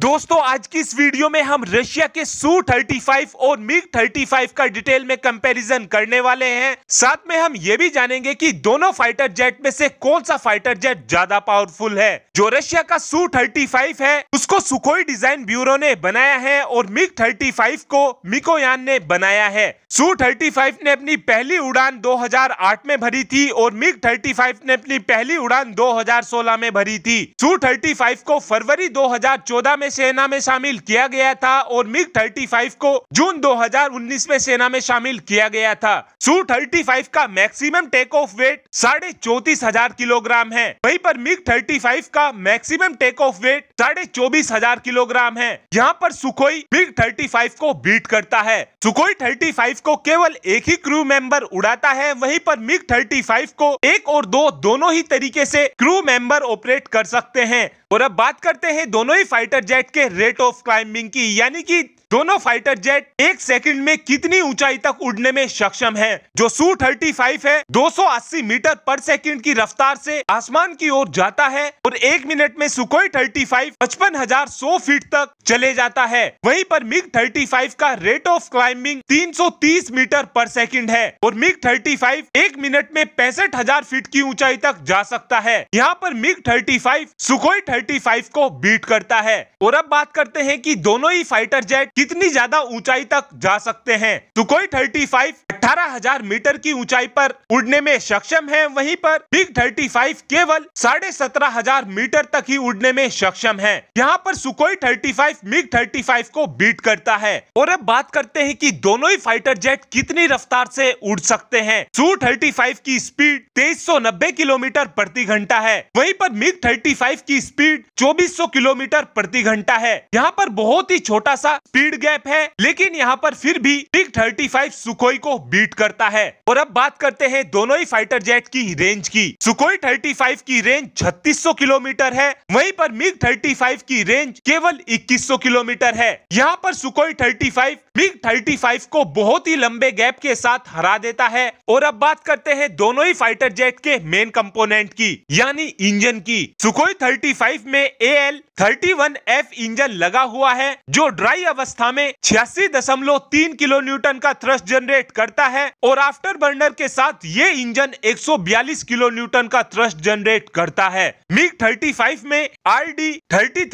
दोस्तों आज की इस वीडियो में हम रशिया के सू 35 और मिग 35 का डिटेल में कंपैरिजन करने वाले हैं साथ में हम ये भी जानेंगे कि दोनों फाइटर जेट में से कौन सा फाइटर जेट ज्यादा पावरफुल है जो रशिया का सू 35 है उसको सुखोई डिजाइन ब्यूरो ने बनाया है और मिग 35 को मिकोयान ने बनाया है सू 35 ने अपनी पहली उड़ान 2008 में भरी थी और मिग 35 ने अपनी पहली उड़ान 2016 में भरी थी सू 35 को फरवरी 2014 में में सेना में शामिल किया गया था और मिग 35 को जून 2019 में सेना में शामिल किया गया था सू 35 का मैक्सिमम टेक ऑफ वेट साढ़े चौतीस हजार किलोग्राम है वहीं पर मिग 35 का मैक्सिमम टेक ऑफ वेट साढ़े चौबीस हजार किलोग्राम है यहाँ पर सुखोई मिग 35 को बीट करता है सुखोई 35 को केवल एक ही क्रू मेंबर उड़ाता है वहीं पर मिग 35 को एक और दो दोनों ही तरीके से क्रू मेंबर ऑपरेट कर सकते हैं और अब बात करते हैं दोनों ही फाइटर जेट के रेट ऑफ क्लाइंबिंग की यानी कि दोनों फाइटर जेट एक सेकंड में कितनी ऊंचाई तक उड़ने में सक्षम है जो सू 35 है 280 मीटर पर सेकंड की रफ्तार से आसमान की ओर जाता है और एक मिनट में सुकोई 35 पचपन हजार सौ फीट तक चले जाता है वहीं पर मिग 35 का rate of climbing 330 metre per second है और मिग 35 एक मिनट में पैंसठ हजार फीट की ऊंचाई तक जा सकता है यहाँ पर मिग फाइव सुकोई थर्टी को बीट करता है और अब बात करते हैं की दोनों ही फाइटर जेट कितनी ज्यादा ऊंचाई तक जा सकते हैं सुकोई थर्टी फाइव 18,000 मीटर की ऊंचाई पर उड़ने में सक्षम है वहीं पर बिग 35 केवल साढ़े सत्रह हजार मीटर तक ही उड़ने में सक्षम है यहाँ पर सुकोई 35 मिग 35 को बीट करता है और अब बात करते हैं कि दोनों ही फाइटर जेट कितनी रफ्तार से उड़ सकते हैं सू 35 की स्पीड तेईस किलोमीटर प्रति घंटा है वही पर मिग थर्टी की स्पीड चौबीस किलोमीटर प्रति घंटा है यहाँ पर बहुत ही छोटा सा स्पीड गैप है लेकिन यहाँ पर फिर भी मिग 35 सुखोई को बीट करता है और अब बात करते हैं दोनों ही फाइटर जेट की रेंज की सुकोई 35 की रेंज 3600 किलोमीटर है वहीं पर मिग 35 की रेंज केवल 2100 किलोमीटर है यहाँ पर सुकोई 35 मिग 35 को बहुत ही लंबे गैप के साथ हरा देता है और अब बात करते हैं दोनों ही फाइटर जेट के मेन कंपोनेंट की यानी इंजन की सुकोई फाइव में A L thirty F engine लगा हुआ है जो ड्राई अवस्था में छियासी दशमलव तीन किलो न्यूटन का थ्रस्ट जनरेट करता करता है और आफ्टर बर्नर के साथ ये इंजन 142 किलो न्यूटन का थ्रस्ट जनरेट करता है मिग 35 में आर डी थर्टी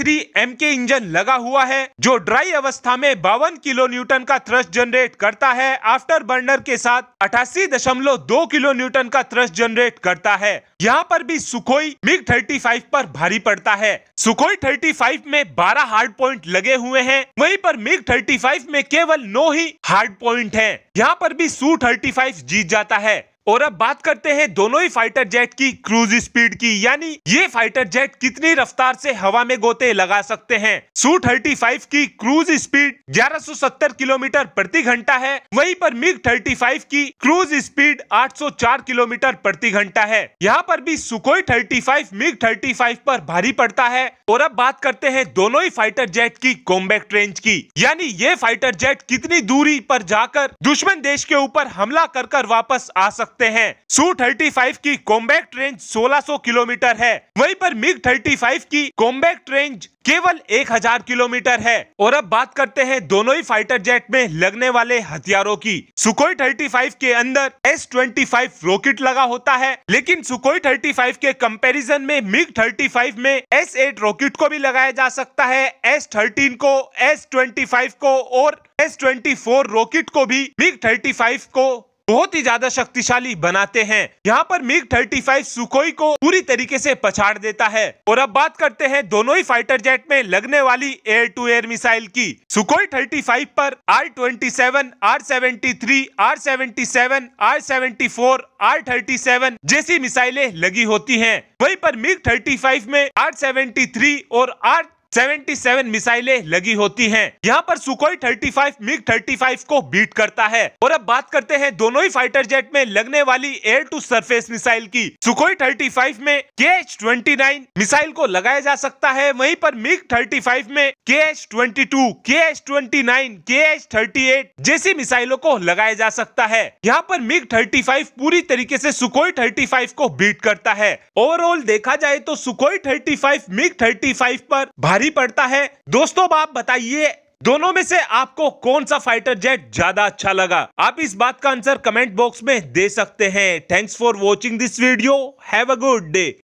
के इंजन लगा हुआ है जो ड्राई अवस्था में बावन किलो न्यूटन का थ्रस्ट जनरेट करता है आफ्टर बर्नर के साथ अठासी दशमलव दो किलो न्यूटन का थ्रस्ट जनरेट करता है यहाँ पर भी सुखोई मिग 35 पर भारी पड़ता है सुखोई 35 में 12 हार्ड पॉइंट लगे हुए हैं वहीं पर मिग 35 में केवल 9 ही हार्ड पॉइंट हैं। यहाँ पर भी सू थर्टी जीत जाता है और अब बात करते हैं दोनों ही फाइटर जेट की क्रूज स्पीड की यानी ये फाइटर जेट कितनी रफ्तार से हवा में गोते लगा सकते हैं सू थर्टी फाइव की क्रूज स्पीड 1170 किलोमीटर प्रति घंटा है वहीं पर मिग 35 की क्रूज स्पीड 804 किलोमीटर प्रति घंटा है यहाँ पर भी सुकोई 35 मिग 35 पर भारी पड़ता है और अब बात करते हैं दोनों ही फाइटर जेट की कॉम्बैक्ट रेंज की यानी ये फाइटर जेट कितनी दूरी पर जाकर दुश्मन देश के ऊपर हमला कर कर वापस आ सकते सकते हैं सू 35 की कॉम्बैक्ट रेंज 1600 किलोमीटर है वहीं पर मिग 35 की कॉम्बैक्ट रेंज केवल 1000 किलोमीटर है और अब बात करते हैं दोनों ही फाइटर जेट में लगने वाले हथियारों की सुकोई 35 के अंदर एस ट्वेंटी रॉकेट लगा होता है लेकिन सुकोई 35 के कंपैरिजन में मिग 35 में एस एट रॉकेट को भी लगाया जा सकता है एस थर्टीन को एस ट्वेंटी को और एस ट्वेंटी रॉकेट को भी मिग 35 को बहुत ही ज्यादा शक्तिशाली बनाते हैं यहाँ पर मिग 35 सुखोई को पूरी तरीके से पछाड़ देता है और अब बात करते हैं दोनों ही फाइटर जेट में लगने वाली एयर टू एयर मिसाइल की सुखोई 35 पर R twenty seven R seventy three R seventy seven R seventy four R thirty seven जैसी मिसाइलें लगी होती हैं वहीं पर मिग 35 में आर सेवेंटी थ्री और आर 77 मिसाइलें लगी होती हैं। यहाँ पर सुकोई 35 मिग 35 को बीट करता है और अब बात करते हैं दोनों ही फाइटर जेट में लगने वाली एयर टू सरफेस मिसाइल की सुकोई 35 में के एच ट्वेंटी मिसाइल को लगाया जा सकता है वहीं पर मिग 35 में K H twenty two K H twenty nine K H thirty eight जैसी मिसाइलों को लगाया जा सकता है यहाँ पर मिग 35 पूरी तरीके ऐसी सुकोई थर्टी को बीट करता है ओवरऑल देखा जाए तो सुकोई थर्टी मिग थर्टी पर भारी पड़ता है दोस्तों आप बताइए दोनों में से आपको कौन सा फाइटर जेट ज्यादा अच्छा लगा आप इस बात का आंसर कमेंट बॉक्स में दे सकते हैं thanks for watching this video have a good day